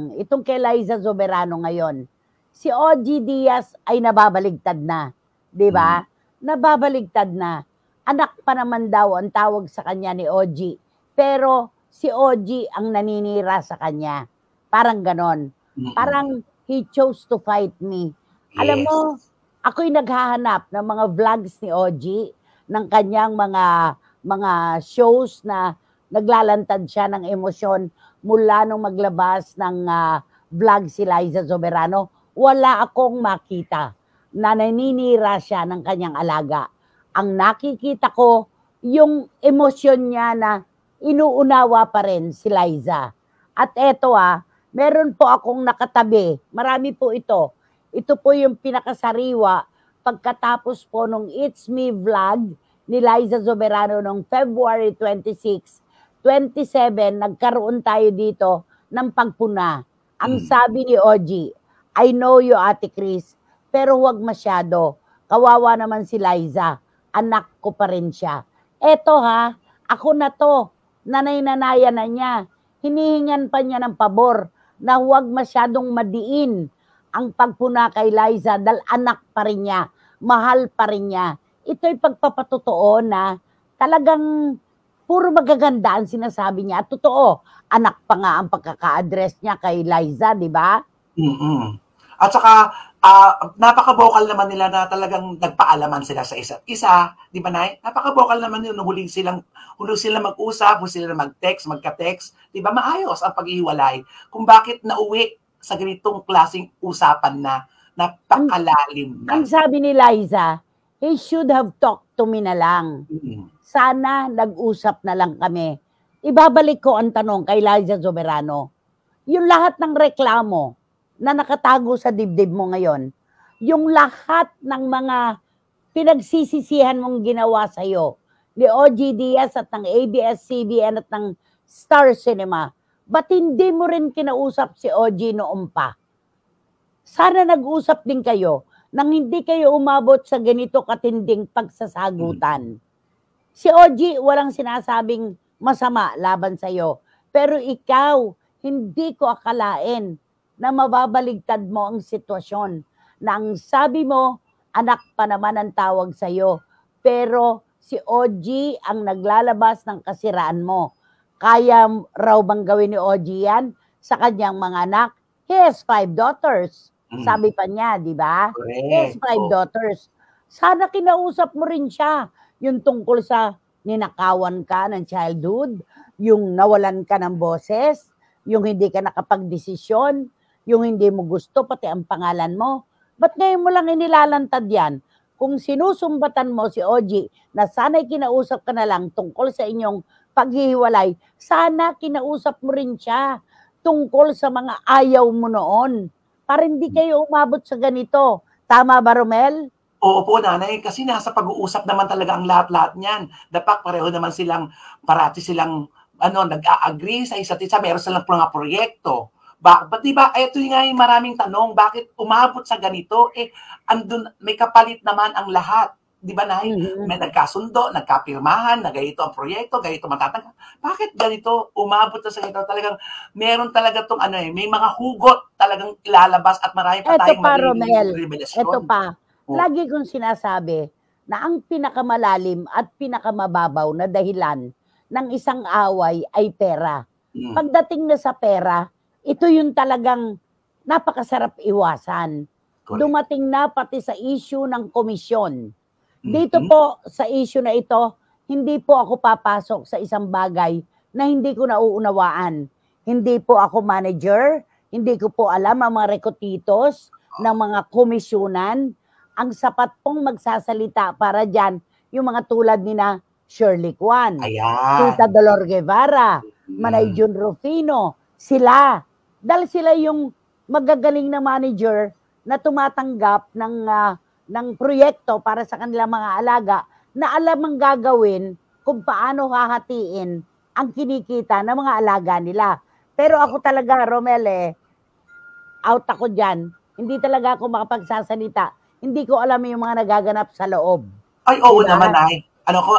itong kay Liza Zoberano ngayon, si OG Diaz ay nababaligtad na, 'di ba? Mm. Nababaligtad na. Anak pa naman daw ang tawag sa kanya ni OG. Pero si OG ang naninira sa kanya. Parang ganon. Mm-hmm. Parang he chose to fight me. Yes. Alam mo, ako'y naghahanap ng mga vlogs ni OG, ng kanyang mga mga shows na naglalantad siya ng emosyon mula nung maglabas ng uh, vlog si Liza Soberano. Wala akong makita na naninira siya ng kanyang alaga. Ang nakikita ko, yung emosyon niya na inuunawa pa rin si Liza. At eto ah, meron po akong nakatabi. Marami po ito. Ito po yung pinakasariwa pagkatapos po nung It's Me vlog ni Liza Soberano noong February 26 27, nagkaroon tayo dito ng pagpuna. Ang hmm. sabi ni OG, I know you, Ate Chris, pero huwag masyado. Kawawa naman si Liza. Anak ko pa rin siya. Eto ha, ako na to. Nanay-nanaya na niya. Hinihingan pa niya ng pabor na huwag masyadong madiin ang pagpuna kay Liza dahil anak pa rin niya, mahal pa rin niya. Ito'y pagpapatotoo na talagang puro magaganda ang sinasabi niya. totoo, anak pa nga ang pagkaka-address niya kay Liza, di ba? Mm-mm. At saka, uh, napaka-vocal naman nila na talagang nagpaalaman sila sa isa't isa. Di ba, Nay? Napaka-vocal naman nung Huling silang, huling sila mag-usap, huling sila mag-text, magka-text. Di ba? Maayos ang pag-iwalay. Kung bakit nauwi sa ganitong klaseng usapan na napakalalim na. Ang sabi ni Liza, he should have talked to me na lang. Mm-hmm sana nag-usap na lang kami. Ibabalik ko ang tanong kay Liza Zoberano. Yung lahat ng reklamo na nakatago sa dibdib mo ngayon, yung lahat ng mga pinagsisisihan mong ginawa sa iyo ni OG Diaz at ng ABS-CBN at ng Star Cinema, ba't hindi mo rin kinausap si OG noon pa? Sana nag-usap din kayo nang hindi kayo umabot sa ganito katinding pagsasagutan. Hmm. Si OG, walang sinasabing masama laban sa iyo. Pero ikaw, hindi ko akalain na mababaligtad mo ang sitwasyon. Na ang sabi mo, anak pa naman ang tawag sa iyo. Pero si OG ang naglalabas ng kasiraan mo. Kaya raw bang gawin ni OG yan sa kanyang mga anak? He has five daughters. Hmm. Sabi pa niya, di ba? He has five daughters. Sana kinausap mo rin siya yung tungkol sa ninakawan ka ng childhood, yung nawalan ka ng boses, yung hindi ka nakapagdesisyon, yung hindi mo gusto, pati ang pangalan mo. Ba't ngayon mo lang inilalantad yan? Kung sinusumbatan mo si Oji na sana'y kinausap ka na lang tungkol sa inyong paghihiwalay, sana kinausap mo rin siya tungkol sa mga ayaw mo noon para hindi kayo umabot sa ganito. Tama ba, Romel? Oo po nanay, kasi nasa pag-uusap naman talaga ang lahat-lahat niyan. Dapat pareho naman silang, parati silang ano, nag-agree sa isa't isa, meron silang mga proyekto. Ba, but diba, ito nga yung maraming tanong, bakit umabot sa ganito? Eh, andun, may kapalit naman ang lahat. Di ba, Nay? Mm-hmm. May nagkasundo, nagkapirmahan, na ganito ang proyekto, ganito matatag. Bakit ganito? Umabot na sa ganito. Talagang, meron talaga tong ano eh, may mga hugot talagang ilalabas at marami pa Eto tayong pa, Romel. Ito pa, Oh. Lagi kong sinasabi na ang pinakamalalim at pinakamababaw na dahilan ng isang away ay pera. Mm. Pagdating na sa pera, ito yung talagang napakasarap iwasan. Correct. Dumating na pati sa issue ng komisyon. Dito mm-hmm. po sa issue na ito, hindi po ako papasok sa isang bagay na hindi ko nauunawaan. Hindi po ako manager, hindi ko po alam ang mga rekotitos ng mga komisyonan, ang sapat pong magsasalita para dyan yung mga tulad ni na Shirley Kwan, Ayan. Tita Dolor Guevara, mm. Mm-hmm. Jun Rufino, sila. Dahil sila yung magagaling na manager na tumatanggap ng uh, ng proyekto para sa kanilang mga alaga na alam ang gagawin kung paano hahatiin ang kinikita ng mga alaga nila. Pero ako talaga, Romel, eh, out ako dyan. Hindi talaga ako makapagsasalita hindi ko alam yung mga nagaganap sa loob. Ay, oo diba? naman, ay. Ano ko,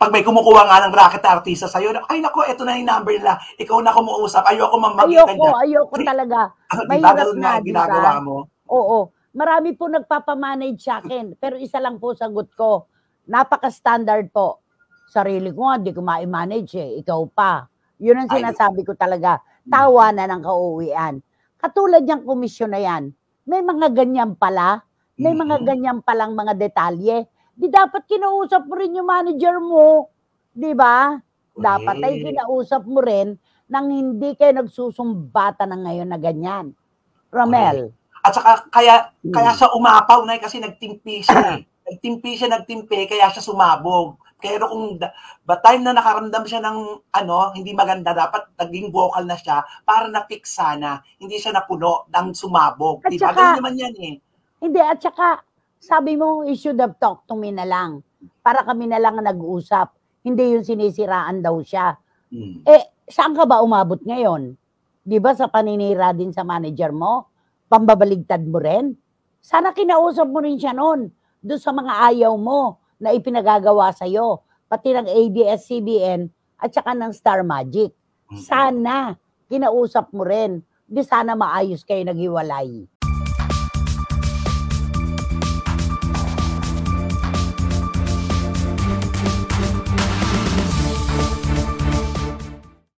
pag may kumukuha nga ng racket na artista sa'yo, ay nako, ito na yung number nila. Ikaw na kumuusap. Ayoko mang makita ayoko, Ayoko, talaga. may diba, na, diba? ginagawa mo? Oo. Marami po nagpapamanage sa akin. pero isa lang po sagot ko. Napaka-standard po. Sarili ko nga, di ko ma-manage eh. Ikaw pa. Yun ang sinasabi ko talaga. Hmm. Tawa na ng kauwian. Katulad yung komisyon na yan. May mga ganyan pala may mga ganyan palang mga detalye. Di dapat kinausap mo rin yung manager mo. Di ba? Dapat ay kinausap mo rin nang hindi kayo nagsusumbata ng ngayon na ganyan. Ramel. At saka kaya kaya mm. sa umapaw na kasi nagtimpi siya. Eh. nagtimpi siya, nagtimpi kaya siya sumabog. Pero kung ba time na nakaramdam siya ng ano, hindi maganda, dapat naging vocal na siya para na-fix sana. Hindi siya napuno ng sumabog. Diba? Ganun naman yan eh. Hindi, at saka, sabi mo, you should have talked to me na lang. Para kami na lang nag-uusap. Hindi yung sinisiraan daw siya. Hmm. Eh, saan ka ba umabot ngayon? Di ba sa paninira din sa manager mo? Pambabaligtad mo rin? Sana kinausap mo rin siya noon. Doon sa mga ayaw mo na ipinagagawa sa'yo. Pati ng ABS-CBN at saka ng Star Magic. Hmm. Sana kinausap mo rin. Di sana maayos kayo naghiwalay.